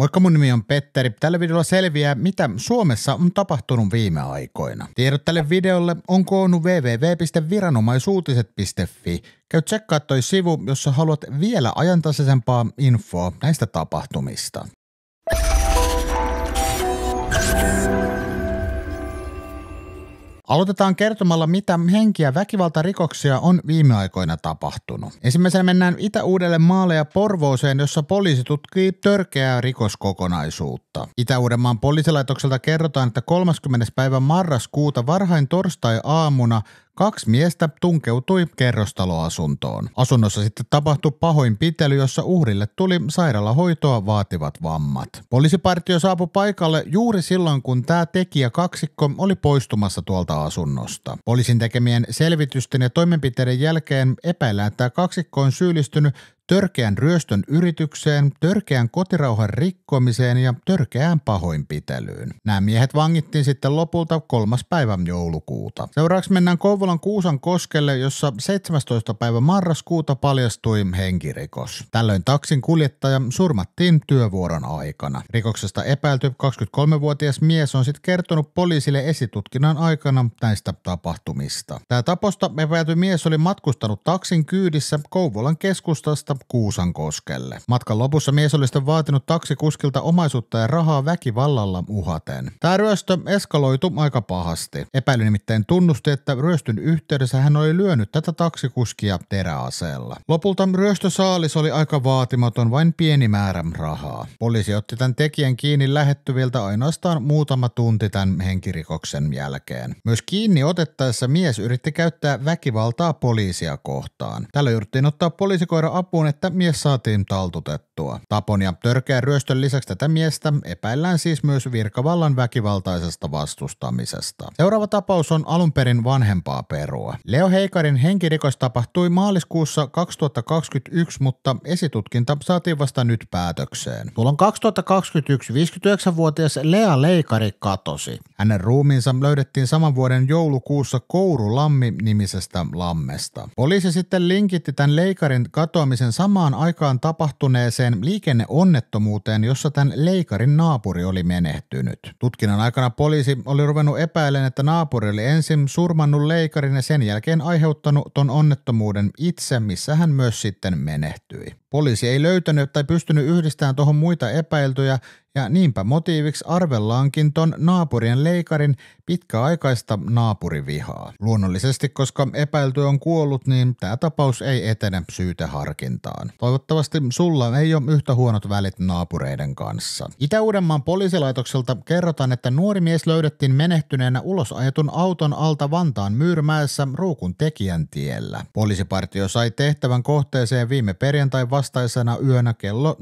Moikka, mun nimi on Petteri. Tällä videolla selviää, mitä Suomessa on tapahtunut viime aikoina. Tiedot tälle videolle on koonnut www.viranomaisuutiset.fi. Käy tsekkaa toi sivu, jos haluat vielä ajantasaisempaa infoa näistä tapahtumista. Aloitetaan kertomalla, mitä henkiä väkivaltarikoksia on viime aikoina tapahtunut. Ensimmäisenä mennään Itä-Uudelle maalle ja Porvooseen, jossa poliisi tutkii törkeää rikoskokonaisuutta. Itä-Uudenmaan poliisilaitokselta kerrotaan, että 30. päivä marraskuuta varhain torstai-aamuna Kaksi miestä tunkeutui kerrostaloasuntoon. Asunnossa sitten tapahtui pahoinpitely, jossa uhrille tuli sairaalahoitoa vaativat vammat. Poliisipartio saapui paikalle juuri silloin, kun tämä tekijä kaksikko oli poistumassa tuolta asunnosta. Poliisin tekemien selvitysten ja toimenpiteiden jälkeen epäillään, että tämä kaksikko on syyllistynyt törkeän ryöstön yritykseen, törkeän kotirauhan rikkomiseen ja törkeään pahoinpitelyyn. Nämä miehet vangittiin sitten lopulta kolmas päivä joulukuuta. Seuraavaksi mennään Kouvolan Kuusan koskelle, jossa 17. päivä marraskuuta paljastui henkirikos. Tällöin taksin kuljettaja surmattiin työvuoron aikana. Rikoksesta epäilty 23-vuotias mies on sitten kertonut poliisille esitutkinnan aikana näistä tapahtumista. Tämä taposta epäilty mies oli matkustanut taksin kyydissä Kouvolan keskustasta Kuusankoskelle. Matkan lopussa mies oli sitten vaatinut taksikuskilta omaisuutta ja rahaa väkivallalla uhaten. Tämä ryöstö eskaloitu aika pahasti. Epäily nimittäin tunnusti, että ryöstyn yhteydessä hän oli lyönyt tätä taksikuskia teräaseella. Lopulta ryöstösaalis oli aika vaatimaton, vain pieni määrä rahaa. Poliisi otti tämän tekijän kiinni lähettyviltä ainoastaan muutama tunti tämän henkirikoksen jälkeen. Myös kiinni otettaessa mies yritti käyttää väkivaltaa poliisia kohtaan. Tällä yritettiin ottaa poliisikoira apuun että mies saatiin taltutettua. Tapon ja törkeän ryöstön lisäksi tätä miestä epäillään siis myös virkavallan väkivaltaisesta vastustamisesta. Seuraava tapaus on alunperin vanhempaa perua. Leo Heikarin henkirikos tapahtui maaliskuussa 2021, mutta esitutkinta saatiin vasta nyt päätökseen. Tuolloin 2021 59-vuotias Lea Leikari katosi. Hänen ruumiinsa löydettiin saman vuoden joulukuussa Kourulammi-nimisestä lammesta. Poliisi sitten linkitti tämän Leikarin katoamisen samaan aikaan tapahtuneeseen liikenneonnettomuuteen, jossa tämän leikarin naapuri oli menehtynyt. Tutkinnan aikana poliisi oli ruvennut epäilemään, että naapuri oli ensin surmannut leikarin ja sen jälkeen aiheuttanut ton onnettomuuden itse, missä hän myös sitten menehtyi. Poliisi ei löytänyt tai pystynyt yhdistämään tuohon muita epäiltyjä ja niinpä motiiviksi arvellaankin ton naapurien leikarin pitkäaikaista naapurivihaa. Luonnollisesti, koska epäilty on kuollut, niin tämä tapaus ei etene syyteharkintaan. Toivottavasti sulla ei ole yhtä huonot välit naapureiden kanssa. Itä-Uudenmaan poliisilaitokselta kerrotaan, että nuori mies löydettiin menehtyneenä ulos ajetun auton alta Vantaan Myyrmäessä ruukun tekijän tiellä. Poliisipartio sai tehtävän kohteeseen viime perjantai vastaisena yönä kello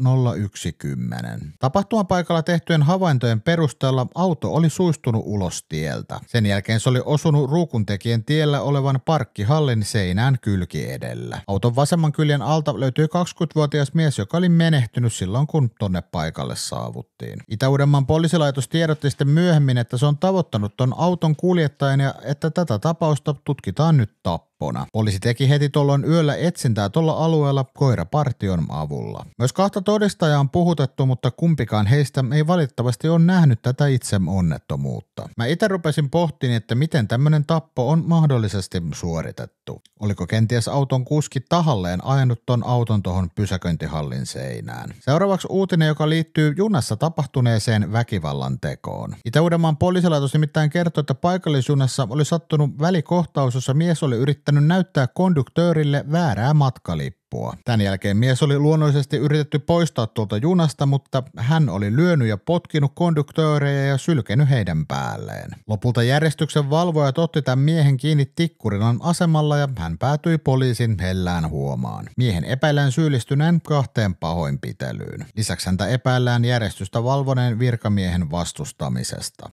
01.10. Tapahtuma paikalla tehtyjen havaintojen perusteella auto oli suistunut ulos tieltä. Sen jälkeen se oli osunut ruukuntekijän tiellä olevan parkkihallin seinään kylki edellä. Auton vasemman kyljen alta löytyy 20-vuotias mies, joka oli menehtynyt silloin, kun tonne paikalle saavuttiin. Itä-Uudenmaan poliisilaitos tiedotti sitten myöhemmin, että se on tavoittanut ton auton kuljettajan ja että tätä tapausta tutkitaan nyt tappaa tappona. Poliisi teki heti tuolloin yöllä etsintää tuolla alueella koirapartion avulla. Myös kahta todistajaa on puhutettu, mutta kumpikaan heistä ei valitettavasti ole nähnyt tätä itse onnettomuutta. Mä itse rupesin pohtimaan, että miten tämmöinen tappo on mahdollisesti suoritettu. Oliko kenties auton kuski tahalleen ajanut ton auton tuohon pysäköintihallin seinään? Seuraavaksi uutinen, joka liittyy junassa tapahtuneeseen väkivallan tekoon. Itä-Uudenmaan poliisilaitos nimittäin kertoi, että paikallisjunassa oli sattunut välikohtaus, jossa mies oli yrittänyt yrittänyt näyttää konduktöörille väärää matkalippua. Tämän jälkeen mies oli luonnollisesti yritetty poistaa tuolta junasta, mutta hän oli lyönyt ja potkinut konduktöörejä ja sylkenyt heidän päälleen. Lopulta järjestyksen valvoja otti tämän miehen kiinni Tikkurilan asemalla ja hän päätyi poliisin hellään huomaan. Miehen epäillään syyllistyneen kahteen pahoinpitelyyn. Lisäksi häntä epäillään järjestystä valvoneen virkamiehen vastustamisesta.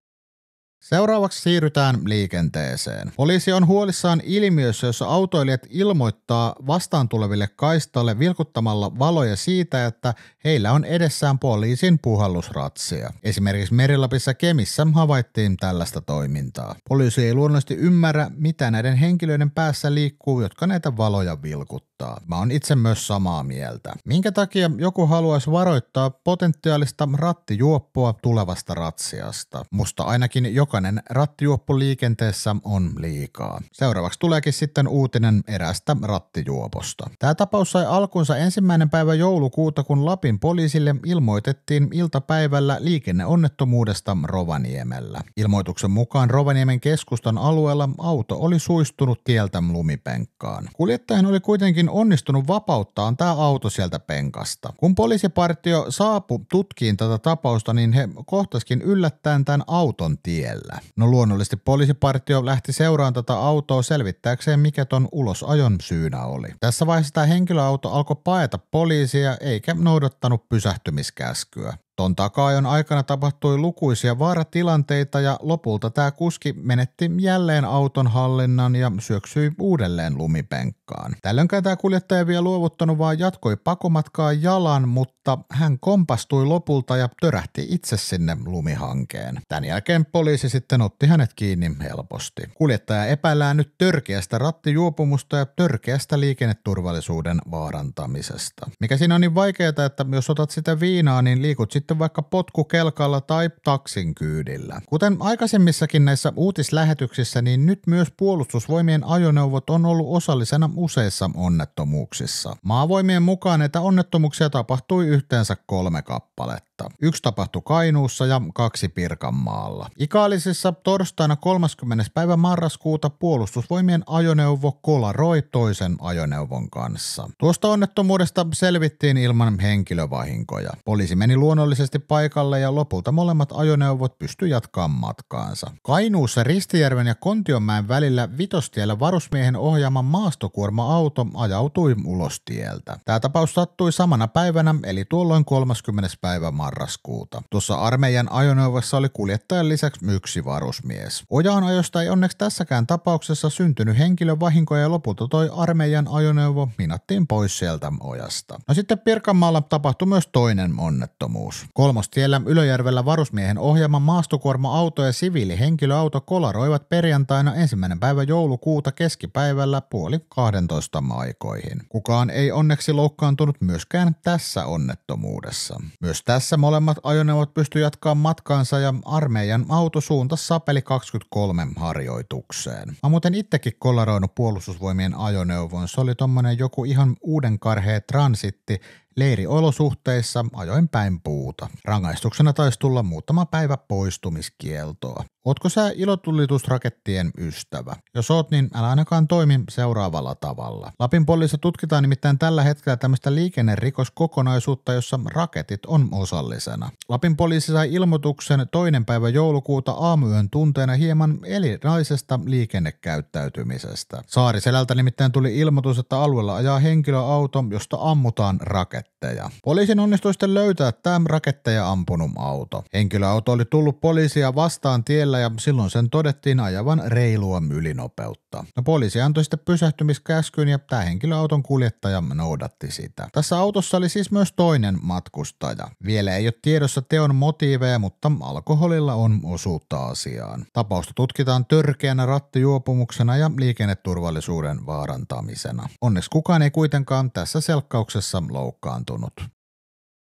Seuraavaksi siirrytään liikenteeseen. Poliisi on huolissaan ilmiössä, jossa autoilijat ilmoittaa vastaan tuleville kaistalle vilkuttamalla valoja siitä, että heillä on edessään poliisin puhallusratsia. Esimerkiksi Merilapissa Kemissä havaittiin tällaista toimintaa. Poliisi ei luonnollisesti ymmärrä, mitä näiden henkilöiden päässä liikkuu, jotka näitä valoja vilkuttaa. Mä oon itse myös samaa mieltä. Minkä takia joku haluaisi varoittaa potentiaalista rattijuoppoa tulevasta ratsiasta? Musta ainakin joka jokainen rattijuoppu liikenteessä on liikaa. Seuraavaksi tuleekin sitten uutinen erästä rattijuoposta. Tämä tapaus sai alkunsa ensimmäinen päivä joulukuuta, kun Lapin poliisille ilmoitettiin iltapäivällä liikenneonnettomuudesta Rovaniemellä. Ilmoituksen mukaan Rovaniemen keskustan alueella auto oli suistunut tieltä lumipenkkaan. Kuljettajan oli kuitenkin onnistunut vapauttaa tämä auto sieltä penkasta. Kun poliisipartio saapui tutkiin tätä tapausta, niin he kohtaskin yllättäen tämän auton tiellä siellä. No luonnollisesti poliisipartio lähti seuraan tätä autoa selvittääkseen, mikä ton ulosajon syynä oli. Tässä vaiheessa tämä henkilöauto alkoi paeta poliisia eikä noudattanut pysähtymiskäskyä. Ton takaajon aikana tapahtui lukuisia vaaratilanteita ja lopulta tämä kuski menetti jälleen auton hallinnan ja syöksyi uudelleen lumipenkkaan. Tällöinkään tämä kuljettaja vielä luovuttanut, vaan jatkoi pakomatkaa jalan, mutta hän kompastui lopulta ja törähti itse sinne lumihankeen. Tämän jälkeen poliisi sitten otti hänet kiinni helposti. Kuljettaja epäillään nyt törkeästä rattijuopumusta ja törkeästä liikenneturvallisuuden vaarantamisesta. Mikä siinä on niin vaikeaa, että jos otat sitä viinaa, niin liikut sitten sitten vaikka potkukelkalla tai taksin kyydillä. Kuten aikaisemmissakin näissä uutislähetyksissä, niin nyt myös puolustusvoimien ajoneuvot on ollut osallisena useissa onnettomuuksissa. Maavoimien mukaan näitä onnettomuuksia tapahtui yhteensä kolme kappaletta. Yksi tapahtui Kainuussa ja kaksi Pirkanmaalla. Ikaalisissa torstaina 30. päivä marraskuuta puolustusvoimien ajoneuvo kolaroi toisen ajoneuvon kanssa. Tuosta onnettomuudesta selvittiin ilman henkilövahinkoja. Poliisi meni luonnollisesti turvallisesti paikalle ja lopulta molemmat ajoneuvot pysty jatkamaan matkaansa. Kainuussa Ristijärven ja Kontionmäen välillä vitostiellä varusmiehen ohjaama maastokuorma-auto ajautui ulostieltä. Tämä tapaus sattui samana päivänä eli tuolloin 30. päivä marraskuuta. Tuossa armeijan ajoneuvossa oli kuljettajan lisäksi yksi varusmies. Ojaan ajosta ei onneksi tässäkään tapauksessa syntynyt henkilövahinkoja ja lopulta toi armeijan ajoneuvo minattiin pois sieltä ojasta. No sitten Pirkanmaalla tapahtui myös toinen onnettomuus. Kolmostiellä Ylöjärvellä varusmiehen ohjaama maastokuorma-auto ja siviilihenkilöauto kolaroivat perjantaina ensimmäinen päivä joulukuuta keskipäivällä puoli 12 maikoihin. Kukaan ei onneksi loukkaantunut myöskään tässä onnettomuudessa. Myös tässä molemmat ajoneuvot pysty jatkaa matkaansa ja armeijan auto suunta Sapeli 23 harjoitukseen. Mä muuten itsekin kolaroinut puolustusvoimien ajoneuvon. Se oli tommonen joku ihan uuden karhea transitti, Leiriolosuhteissa ajoin päin puuta. Rangaistuksena taisi tulla muutama päivä poistumiskieltoa. Ootko sä ilotulitusrakettien ystävä? Jos oot, niin älä ainakaan toimi seuraavalla tavalla. Lapin poliisissa tutkitaan nimittäin tällä hetkellä tämmöistä liikennerikoskokonaisuutta, jossa raketit on osallisena. Lapin poliisi sai ilmoituksen toinen päivä joulukuuta aamuyön tunteena hieman elinaisesta liikennekäyttäytymisestä. Saariselältä nimittäin tuli ilmoitus, että alueella ajaa henkilöauto, josta ammutaan raketteja. Poliisin onnistui sitten löytää tämä raketteja ampunut auto. Henkilöauto oli tullut poliisia vastaan tiellä tiellä ja silloin sen todettiin ajavan reilua ylinopeutta. No, poliisi antoi sitten pysähtymiskäskyn ja tämä henkilöauton kuljettaja noudatti sitä. Tässä autossa oli siis myös toinen matkustaja. Vielä ei ole tiedossa teon motiiveja, mutta alkoholilla on osuutta asiaan. Tapausta tutkitaan törkeänä rattijuopumuksena ja liikenneturvallisuuden vaarantamisena. Onneksi kukaan ei kuitenkaan tässä selkkauksessa loukkaantunut.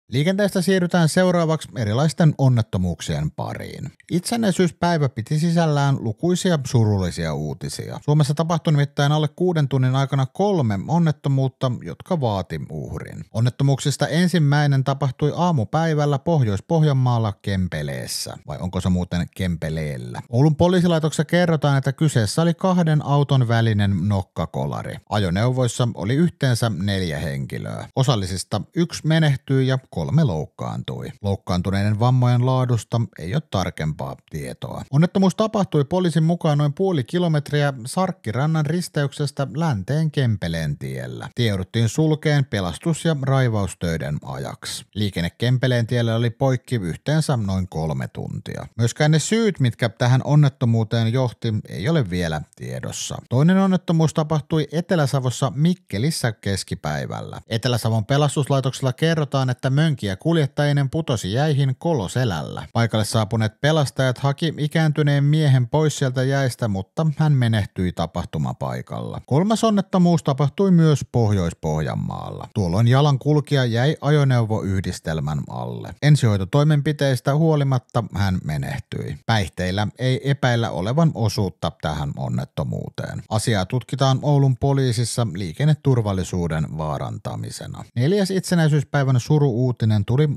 Liikenteestä siirrytään seuraavaksi erilaisten onnettomuuksien pariin. Itsenäisyyspäivä piti sisällään lukuisia surullisia uutisia. Suomessa tapahtui nimittäin alle kuuden tunnin aikana kolme onnettomuutta, jotka vaati uhrin. Onnettomuuksista ensimmäinen tapahtui aamupäivällä Pohjois-Pohjanmaalla Kempeleessä, vai onko se muuten Kempeleellä. Oulun poliisilaitoksessa kerrotaan, että kyseessä oli kahden auton välinen nokkakolari. Ajoneuvoissa oli yhteensä neljä henkilöä. Osallisista yksi menehtyi ja kolme loukkaantui. Loukkaantuneiden vammojen laadusta ei ole tarkempaa tietoa. Onnettomuus tapahtui poliisin mukaan noin puoli kilometriä Sarkkirannan risteyksestä länteen Kempeleen tiellä. Tie jouduttiin sulkeen pelastus- ja raivaustöiden ajaksi. Liikenne Kempeleen tiellä oli poikki yhteensä noin kolme tuntia. Myöskään ne syyt, mitkä tähän onnettomuuteen johti, ei ole vielä tiedossa. Toinen onnettomuus tapahtui Etelä-Savossa Mikkelissä keskipäivällä. Etelä-Savon pelastuslaitoksella kerrotaan, että mönkiä kuljettajinen putosi jäihin koloselällä. Paikalle saapuneet pelastajat haki ikääntyneen miehen pois sieltä jäistä, mutta hän menehtyi tapahtumapaikalla. Kolmas onnettomuus tapahtui myös Pohjois-Pohjanmaalla. Tuolloin kulkija jäi ajoneuvoyhdistelmän alle. Ensihoitotoimenpiteistä huolimatta hän menehtyi. Päihteillä ei epäillä olevan osuutta tähän onnettomuuteen. Asiaa tutkitaan Oulun poliisissa liikenneturvallisuuden vaarantamisena. Neljäs itsenäisyyspäivän suru uutinen tuli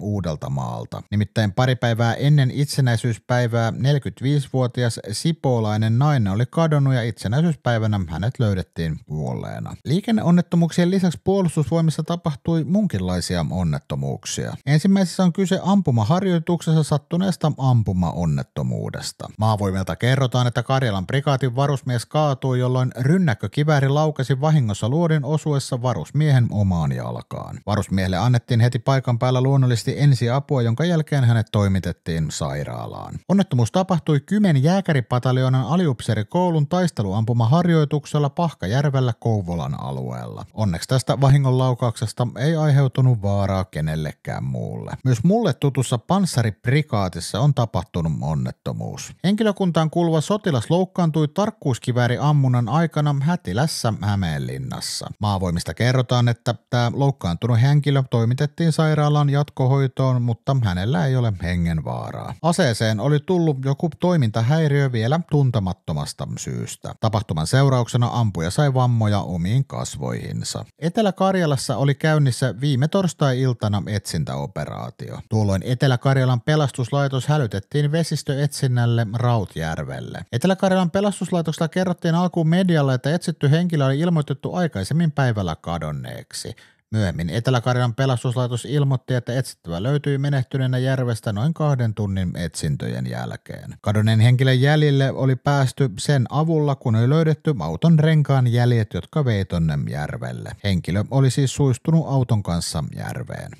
maalta. Nimittäin pari päivää ennen itsenäisyyspäivää 45-vuotias sipoolainen nainen oli kadonnut ja itsenäisyyspäivänä hänet löydettiin kuolleena. Liikenneonnettomuuksien lisäksi puolustusvoimissa tapahtui munkinlaisia onnettomuuksia. Ensimmäisessä on kyse ampumaharjoituksessa sattuneesta ampumaonnettomuudesta. Maavoimilta kerrotaan, että Karjalan prikaatin varusmies kaatui, jolloin rynnäkkökivääri laukesi vahingossa luodin osuessa varusmiehen omaan jalkaan. Varusmiehelle annettiin heti paikan päälle päällä luonnollisesti ensiapua, jonka jälkeen hänet toimitettiin sairaalaan. Onnettomuus tapahtui Kymen jääkäripataljonan aliupseerikoulun taisteluampumaharjoituksella Pahkajärvellä Kouvolan alueella. Onneksi tästä vahingonlaukauksesta ei aiheutunut vaaraa kenellekään muulle. Myös mulle tutussa panssariprikaatissa on tapahtunut onnettomuus. Henkilökuntaan kuuluva sotilas loukkaantui tarkkuuskivääriammunnan aikana Hätilässä Hämeenlinnassa. Maavoimista kerrotaan, että tämä loukkaantunut henkilö toimitettiin sairaalaan Jumalan jatkohoitoon, mutta hänellä ei ole hengenvaaraa. Aseeseen oli tullut joku toimintahäiriö vielä tuntemattomasta syystä. Tapahtuman seurauksena ampuja sai vammoja omiin kasvoihinsa. Etelä-Karjalassa oli käynnissä viime torstai-iltana etsintäoperaatio. Tuolloin Etelä-Karjalan pelastuslaitos hälytettiin vesistöetsinnälle Rautjärvelle. Etelä-Karjalan pelastuslaitoksella kerrottiin alkuun medialle, että etsitty henkilö oli ilmoitettu aikaisemmin päivällä kadonneeksi. Myöhemmin Etelä-Karjan pelastuslaitos ilmoitti, että etsittävä löytyi menehtyneenä järvestä noin kahden tunnin etsintöjen jälkeen. Kadonneen henkilön jäljille oli päästy sen avulla, kun oli löydetty auton renkaan jäljet, jotka vei tonne järvelle. Henkilö oli siis suistunut auton kanssa järveen.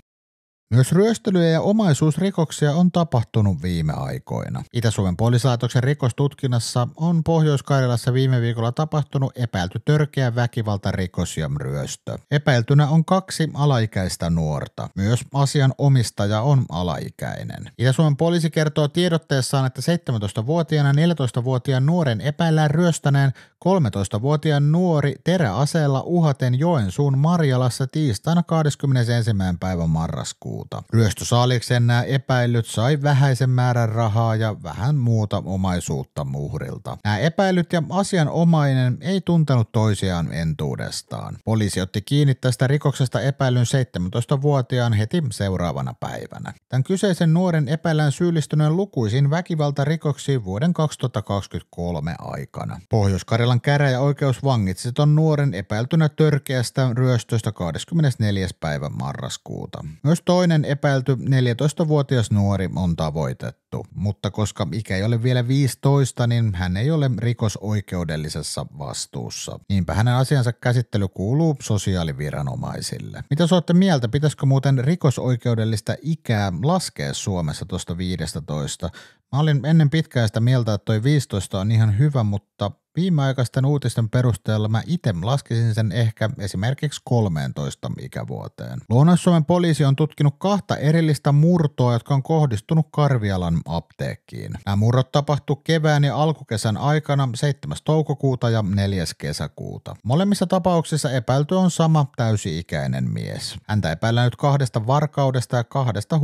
Myös ryöstelyjä ja omaisuusrikoksia on tapahtunut viime aikoina. Itä-Suomen poliisilaitoksen rikostutkinnassa on Pohjois-Karjalassa viime viikolla tapahtunut epäilty törkeä väkivaltarikos ja ryöstö. Epäiltynä on kaksi alaikäistä nuorta. Myös asian omistaja on alaikäinen. Itä-Suomen poliisi kertoo tiedotteessaan, että 17-vuotiaana 14-vuotiaan nuoren epäillään ryöstäneen 13-vuotiaan nuori teräaseella uhaten Joensuun Marjalassa tiistaina 21. päivän marraskuuta omaisuutta. Ryöstösaaliksen nämä epäilyt sai vähäisen määrän rahaa ja vähän muuta omaisuutta muhrilta. Nämä epäilyt ja asianomainen ei tuntenut toisiaan entuudestaan. Poliisi otti kiinni tästä rikoksesta epäilyn 17-vuotiaan heti seuraavana päivänä. Tämän kyseisen nuoren epäillään syyllistyneen lukuisiin väkivaltarikoksiin vuoden 2023 aikana. Pohjois-Karjalan käräjäoikeus vangitsi ton nuoren epäiltynä törkeästä ryöstöstä 24. päivä marraskuuta. Myös toinen Toinen epäilty 14-vuotias nuori on tavoitettu, mutta koska ikä ei ole vielä 15, niin hän ei ole rikosoikeudellisessa vastuussa. Niinpä hänen asiansa käsittely kuuluu sosiaaliviranomaisille. Mitä olette mieltä, pitäisikö muuten rikosoikeudellista ikää laskea Suomessa tuosta 15? Mä olin ennen pitkään sitä mieltä, että toi 15 on ihan hyvä, mutta Viimeaikaisten uutisten perusteella mä itse laskisin sen ehkä esimerkiksi 13 ikävuoteen. Lounais-Suomen poliisi on tutkinut kahta erillistä murtoa, jotka on kohdistunut Karvialan apteekkiin. Nämä murrot tapahtuivat kevään ja alkukesän aikana 7. toukokuuta ja 4. kesäkuuta. Molemmissa tapauksissa epäilty on sama täysi-ikäinen mies. Häntä epäillään nyt kahdesta varkaudesta ja kahdesta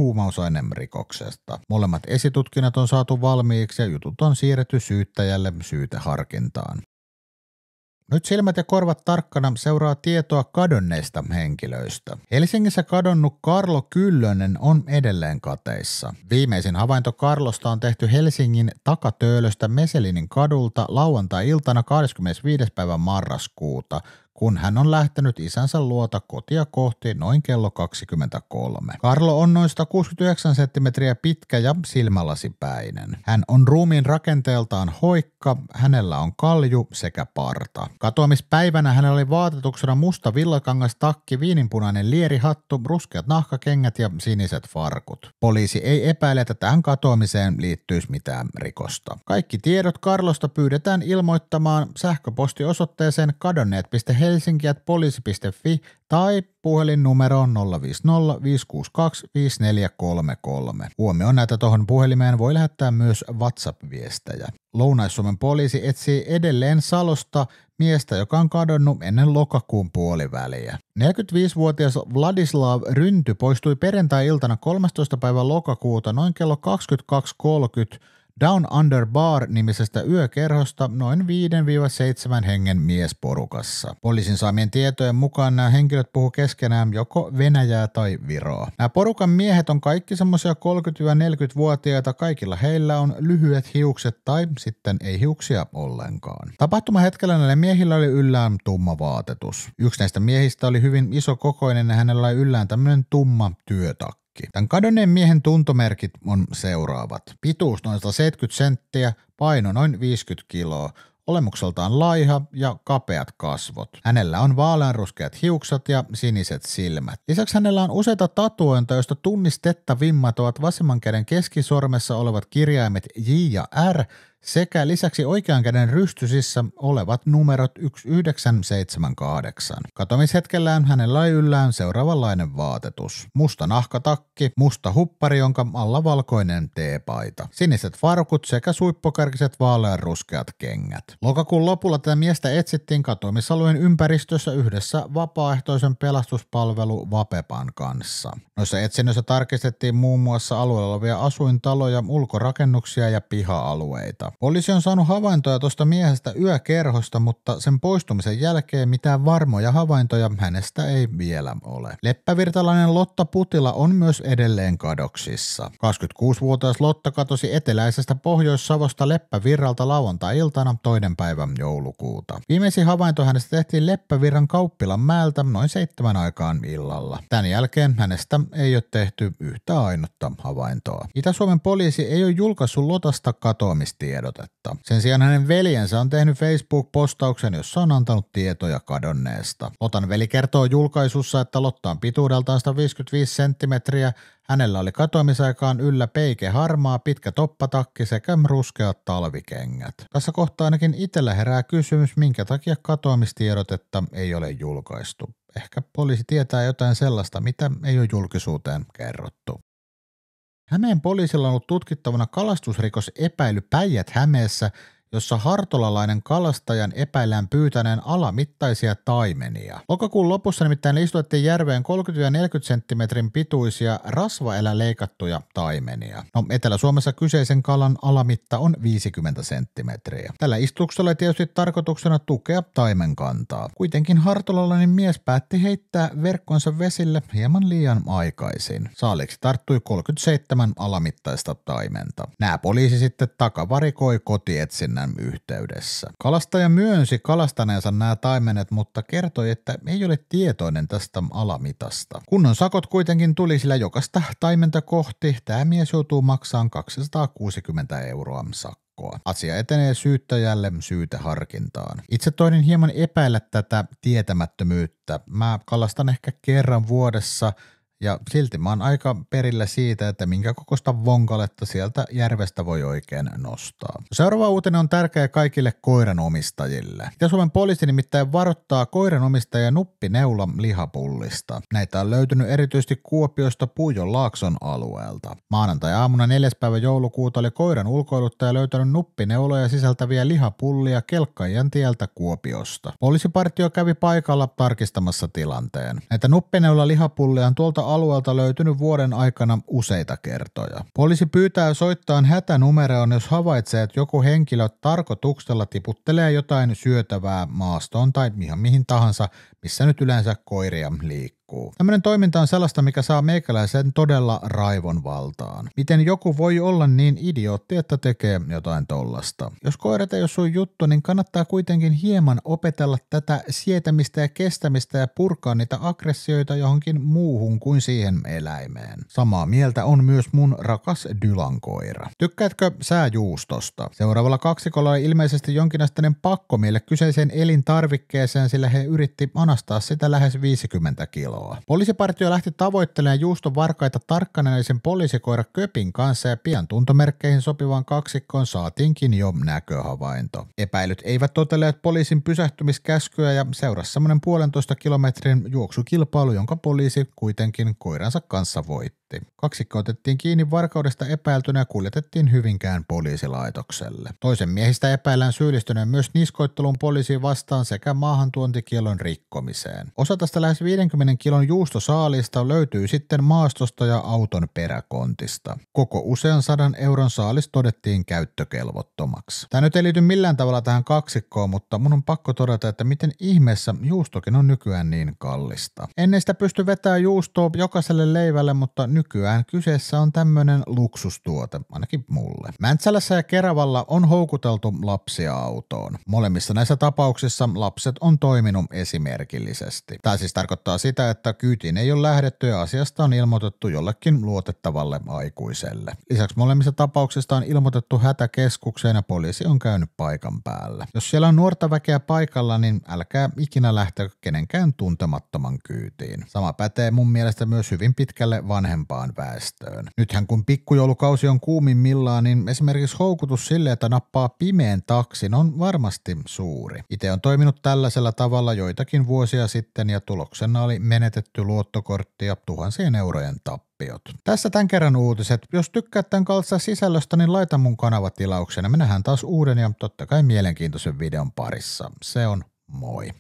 rikoksesta. Molemmat esitutkinnat on saatu valmiiksi ja jutut on siirretty syyttäjälle syyteharkintaan vastaan. Nyt silmät ja korvat tarkkana seuraa tietoa kadonneista henkilöistä. Helsingissä kadonnut Karlo Kyllönen on edelleen kateissa. Viimeisin havainto Karlosta on tehty Helsingin takatöölöstä Meselinin kadulta lauantai-iltana 25. päivä marraskuuta kun hän on lähtenyt isänsä luota kotia kohti noin kello 23. Karlo on noin 69 senttimetriä pitkä ja silmälasipäinen. Hän on ruumiin rakenteeltaan hoikka, hänellä on kalju sekä parta. Katoamispäivänä hänellä oli vaatetuksena musta villakangas takki, viininpunainen lierihattu, ruskeat nahkakengät ja siniset farkut. Poliisi ei epäile, että tähän katoamiseen liittyisi mitään rikosta. Kaikki tiedot Karlosta pyydetään ilmoittamaan sähköpostiosoitteeseen kadonneet.helsinki helsinki.poliisi.fi tai puhelinnumero 050 562 5433. Huomioon näitä tuohon puhelimeen voi lähettää myös WhatsApp-viestejä. Lounais-Suomen poliisi etsii edelleen Salosta miestä, joka on kadonnut ennen lokakuun puoliväliä. 45-vuotias Vladislav Rynty poistui perjantai-iltana 13. päivä lokakuuta noin kello 22.30 Down Under Bar-nimisestä yökerhosta noin 5-7 hengen miesporukassa. Poliisin saamien tietojen mukaan nämä henkilöt puhu keskenään joko Venäjää tai Viroa. Nämä porukan miehet on kaikki semmoisia 30-40-vuotiaita, kaikilla heillä on lyhyet hiukset tai sitten ei hiuksia ollenkaan. Tapahtuma hetkellä näillä miehillä oli yllään tumma vaatetus. Yksi näistä miehistä oli hyvin iso kokoinen ja hänellä oli yllään tämmöinen tumma työtak rikki. Tämän kadonneen miehen tuntomerkit on seuraavat. Pituus noin 170 senttiä, paino noin 50 kiloa, olemukseltaan laiha ja kapeat kasvot. Hänellä on vaaleanruskeat hiukset ja siniset silmät. Lisäksi hänellä on useita tatuointeja, joista tunnistettavimmat ovat vasemman käden keskisormessa olevat kirjaimet J ja R sekä lisäksi oikean käden rystysissä olevat numerot 1978. Katomishetkellään hänellä yllään seuraavanlainen vaatetus. Musta nahkatakki, musta huppari, jonka alla valkoinen teepaita, siniset farkut sekä suippokarkiset vaaleanruskeat kengät. Lokakuun lopulla tätä miestä etsittiin katomisalueen ympäristössä yhdessä vapaaehtoisen pelastuspalvelu Vapepan kanssa. Noissa etsinnöissä tarkistettiin muun muassa alueella olevia asuintaloja, ulkorakennuksia ja piha-alueita. Poliisi on saanut havaintoja tuosta miehestä yökerhosta, mutta sen poistumisen jälkeen mitään varmoja havaintoja hänestä ei vielä ole. Leppävirtalainen Lotta Putila on myös edelleen kadoksissa. 26-vuotias Lotta katosi eteläisestä Pohjois-Savosta Leppävirralta lauantai-iltana toinen päivä joulukuuta. Viimeisin havainto hänestä tehtiin Leppävirran kauppilan määltä noin seitsemän aikaan illalla. Tämän jälkeen hänestä ei ole tehty yhtä ainutta havaintoa. Itä-Suomen poliisi ei ole julkaissut Lotasta katoamistietoa tiedotetta. Sen sijaan hänen veljensä on tehnyt Facebook-postauksen, jossa on antanut tietoja kadonneesta. Lotan veli kertoo julkaisussa, että Lotta on pituudeltaan 155 senttimetriä, Hänellä oli katoamisaikaan yllä peike harmaa, pitkä toppatakki sekä ruskeat talvikengät. Tässä kohtaa ainakin itsellä herää kysymys, minkä takia katoamistiedotetta ei ole julkaistu. Ehkä poliisi tietää jotain sellaista, mitä ei ole julkisuuteen kerrottu. Hämeen poliisilla on ollut tutkittavana kalastusrikos epäily Päijät Hämeessä, jossa hartolalainen kalastajan epäillään pyytäneen alamittaisia taimenia. Lokakuun lopussa nimittäin istutettiin järveen 30 ja 40 senttimetrin pituisia rasvaelä leikattuja taimenia. No, Etelä-Suomessa kyseisen kalan alamitta on 50 senttimetriä. Tällä istuksella oli tietysti tarkoituksena tukea taimenkantaa. Kuitenkin hartolalainen mies päätti heittää verkkonsa vesille hieman liian aikaisin. Saaliksi tarttui 37 alamittaista taimenta. Nää poliisi sitten takavarikoi kotietsinnän pyynnän yhteydessä. Kalastaja myönsi kalastaneensa nämä taimenet, mutta kertoi, että ei ole tietoinen tästä alamitasta. Kunnon sakot kuitenkin tuli, sillä jokaista taimenta kohti tämä mies joutuu maksaan 260 euroa sakkoa sakkoa. Asia etenee syyttäjälle syyteharkintaan. Itse toinen hieman epäillä tätä tietämättömyyttä. Mä kalastan ehkä kerran vuodessa – ja silti mä oon aika perillä siitä, että minkä kokosta vonkaletta sieltä järvestä voi oikein nostaa. Seuraava uutinen on tärkeä kaikille koiranomistajille. Ja suomen poliisi nimittäin varoittaa koiranomistajia nuppineula lihapullista. Näitä on löytynyt erityisesti Kuopiosta Pujon laakson alueelta. Maanantai-aamuna 4. päivä joulukuuta oli koiran ulkoiluttaja löytänyt nuppineuloja sisältäviä lihapullia kelkkaajan tieltä Kuopiosta. Poliisipartio kävi paikalla tarkistamassa tilanteen. Näitä nuppineula lihapullia on tuolta alueelta löytynyt vuoden aikana useita kertoja. Poliisi pyytää soittamaan hätänumeroon, jos havaitsee, että joku henkilö tarkoituksella tiputtelee jotain syötävää maastoon tai ihan mihin tahansa missä nyt yleensä koiria liikkuu. Tämmöinen toiminta on sellaista, mikä saa meikäläisen todella raivon valtaan. Miten joku voi olla niin idiootti, että tekee jotain tollasta? Jos koirat ei ole sun juttu, niin kannattaa kuitenkin hieman opetella tätä sietämistä ja kestämistä ja purkaa niitä aggressioita johonkin muuhun kuin siihen eläimeen. Samaa mieltä on myös mun rakas Dylan koira. Tykkäätkö sää juustosta? Seuraavalla kaksikolla oli ilmeisesti jonkinasteinen pakko meille kyseiseen elintarvikkeeseen, sillä he yritti anal- lunastaa sitä lähes 50 kiloa. Poliisipartio lähti tavoittelemaan Juuston varkaita tarkkanaisen poliisikoira Köpin kanssa ja pian tuntomerkkeihin sopivaan kaksikkoon saatiinkin jo näköhavainto. Epäilyt eivät toteleet poliisin pysähtymiskäskyä ja seurasi semmoinen puolentoista kilometrin juoksukilpailu, jonka poliisi kuitenkin koiransa kanssa voitti asti. Kaksikko otettiin kiinni varkaudesta epäiltynä ja kuljetettiin Hyvinkään poliisilaitokselle. Toisen miehistä epäillään syyllistyneen myös niskoitteluun poliisiin vastaan sekä maahantuontikielon rikkomiseen. Osa tästä lähes 50 kilon juustosaalista löytyy sitten maastosta ja auton peräkontista. Koko usean sadan euron saalis todettiin käyttökelvottomaksi. Tämä nyt ei liity millään tavalla tähän kaksikkoon, mutta mun on pakko todeta, että miten ihmeessä juustokin on nykyään niin kallista. Ennen sitä pysty vetämään juustoa jokaiselle leivälle, mutta nyt nykyään kyseessä on tämmöinen luksustuote, ainakin mulle. Mäntsälässä ja Keravalla on houkuteltu lapsia autoon. Molemmissa näissä tapauksissa lapset on toiminut esimerkillisesti. Tämä siis tarkoittaa sitä, että kyytiin ei ole lähdetty ja asiasta on ilmoitettu jollekin luotettavalle aikuiselle. Lisäksi molemmissa tapauksissa on ilmoitettu hätäkeskukseen ja poliisi on käynyt paikan päällä. Jos siellä on nuorta väkeä paikalla, niin älkää ikinä lähteä kenenkään tuntemattoman kyytiin. Sama pätee mun mielestä myös hyvin pitkälle vanhempaan nuorempaan väestöön. Nythän kun pikkujoulukausi on kuumimmillaan, niin esimerkiksi houkutus sille, että nappaa pimeän taksin on varmasti suuri. Itse on toiminut tällaisella tavalla joitakin vuosia sitten ja tuloksena oli menetetty luottokortti ja tuhansien eurojen tappo tappiot. Tässä tämän kerran uutiset. Jos tykkäät tämän kaltaista sisällöstä, niin laita mun kanava tilauksena. Me nähdään taas uuden ja totta kai mielenkiintoisen videon parissa. Se on moi.